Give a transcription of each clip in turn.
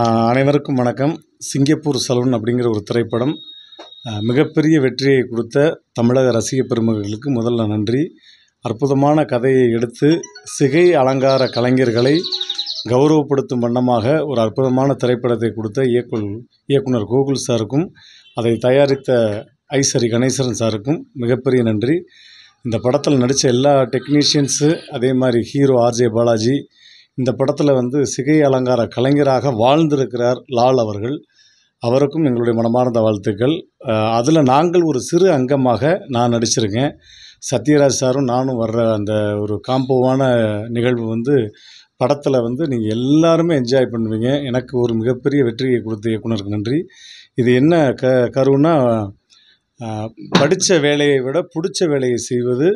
அனைவருக்கும் வணக்கம் Singapore salon அப்படிங்கிற ஒரு திரைப்படம் மிகப்பெரிய வெற்றியை கொடுத்த தமிழக ரசிக பெருமகளுக்கு முதல்ல நன்றி அற்புதமான கதையை எடுத்து சிகை அலங்கார கலைஞர்களை கௌரவப்படுத்தும் வண்ணமாக ஒரு அற்புதமான திரைப்படத்தை கொடுத்த இயக்குல் இயக்குனர் கோகுல் சாருக்கும் அதை தயாரித்த ஐசரி கணேசரன் சாருக்கும் மிகப்பெரிய நன்றி இந்த படத்தில் நடித்த எல்லா டெக்னீஷியன்ஸு அதே மாதிரி ஹீரோ ஆர்ஜே பாலாஜி இந்த படத்தில் வந்து சிகை அலங்கார கலைஞராக வாழ்ந்திருக்கிறார் லால் அவர்கள் அவருக்கும் எங்களுடைய மனமார்ந்த வாழ்த்துக்கள் அதில் நாங்கள் ஒரு சிறு அங்கமாக நான் நடிச்சிருக்கேன் சத்யராஜ் சாரும் நானும் வர்ற அந்த ஒரு காம்போவான நிகழ்வு வந்து படத்தில் வந்து நீங்கள் எல்லாருமே என்ஜாய் பண்ணுவீங்க எனக்கு ஒரு மிகப்பெரிய வெற்றியை கொடுத்த இயக்குனருக்கு நன்றி இது என்ன க கருவுன்னா படித்த வேலையை விட பிடிச்ச வேலையை செய்வது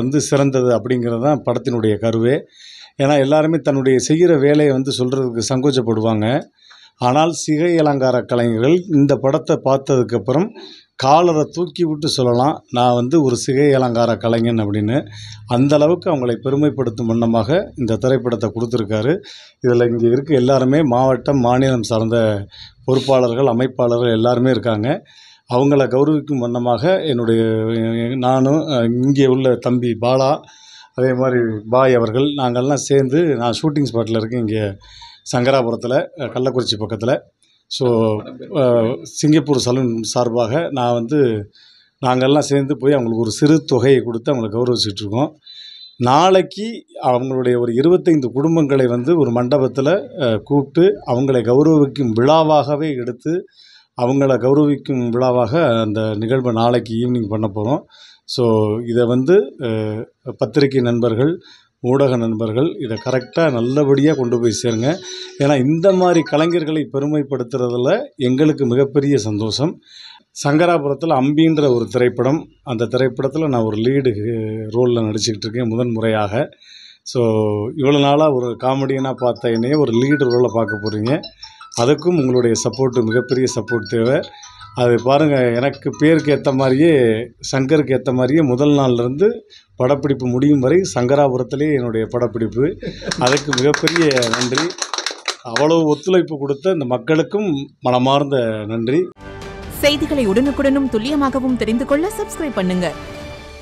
வந்து சிறந்தது அப்படிங்கிறது தான் படத்தினுடைய கருவே ஏன்னா எல்லாருமே தன்னுடைய செய்கிற வேலையை வந்து சொல்கிறதுக்கு சங்கோச்சப்படுவாங்க ஆனால் சிகை அலங்கார கலைஞர்கள் இந்த படத்தை பார்த்ததுக்கப்புறம் காலரை தூக்கி விட்டு சொல்லலாம் நான் வந்து ஒரு சிகை அலங்கார கலைஞன் அப்படின்னு அந்த அளவுக்கு அவங்களை பெருமைப்படுத்தும் வண்ணமாக இந்த திரைப்படத்தை கொடுத்துருக்காரு இதில் இங்கே இருக்க எல்லாருமே மாவட்டம் மாநிலம் சார்ந்த பொறுப்பாளர்கள் அமைப்பாளர்கள் எல்லாருமே இருக்காங்க அவங்கள கௌரவிக்கும் வண்ணமாக என்னுடைய நானும் இங்கே உள்ள தம்பி பாலா அதே மாதிரி பாய் அவர்கள் நாங்கள்லாம் சேர்ந்து நான் ஷூட்டிங் ஸ்பாட்டில் இருக்கேன் இங்கே சங்கராபுரத்தில் கள்ளக்குறிச்சி பக்கத்தில் ஸோ சிங்கப்பூர் சலூன் சார்பாக நான் வந்து நாங்கள்லாம் சேர்ந்து போய் அவங்களுக்கு ஒரு சிறு தொகையை கொடுத்து அவங்களை கௌரவிச்சிட்ருக்கோம் நாளைக்கு அவங்களுடைய ஒரு இருபத்தைந்து குடும்பங்களை வந்து ஒரு மண்டபத்தில் கூப்பிட்டு அவங்களை கௌரவிக்கும் விழாவாகவே எடுத்து அவங்கள கௌரவிக்கும் விழாவாக அந்த நிகழ்வை நாளைக்கு ஈவினிங் பண்ண போகிறோம் ஸோ இதை வந்து பத்திரிக்கை நண்பர்கள் ஊடக நண்பர்கள் இதை கரெக்டாக நல்லபடியாக கொண்டு போய் சேருங்க ஏன்னா இந்த மாதிரி கலைஞர்களை பெருமைப்படுத்துறதுல எங்களுக்கு மிகப்பெரிய சந்தோஷம் சங்கராபுரத்தில் அம்பின்ற ஒரு திரைப்படம் அந்த திரைப்படத்தில் நான் ஒரு லீடு ரோலில் நடிச்சுக்கிட்டு இருக்கேன் முதன் முறையாக ஸோ இவ்வளோ நாளாக ஒரு காமெடியனாக பார்த்த என்னையே ஒரு லீடு ரோலில் பார்க்க போகிறீங்க அதுக்கும் உங்களுடைய சப்போர்ட்டு மிகப்பெரிய சப்போர்ட் தேவை அது பாருங்கள் எனக்கு பேருக்கு ஏற்ற மாதிரியே சங்கருக்கு ஏற்ற மாதிரியே முதல் நாள்லேருந்து படப்பிடிப்பு முடியும் வரை சங்கராபுரத்துலேயே என்னுடைய படப்பிடிப்பு அதுக்கு மிகப்பெரிய நன்றி அவ்வளவு ஒத்துழைப்பு கொடுத்த இந்த மக்களுக்கும் மனமார்ந்த நன்றி செய்திகளை உடனுக்குடனும் துல்லியமாகவும் தெரிந்து கொள்ள சப்ஸ்கிரைப் பண்ணுங்கள்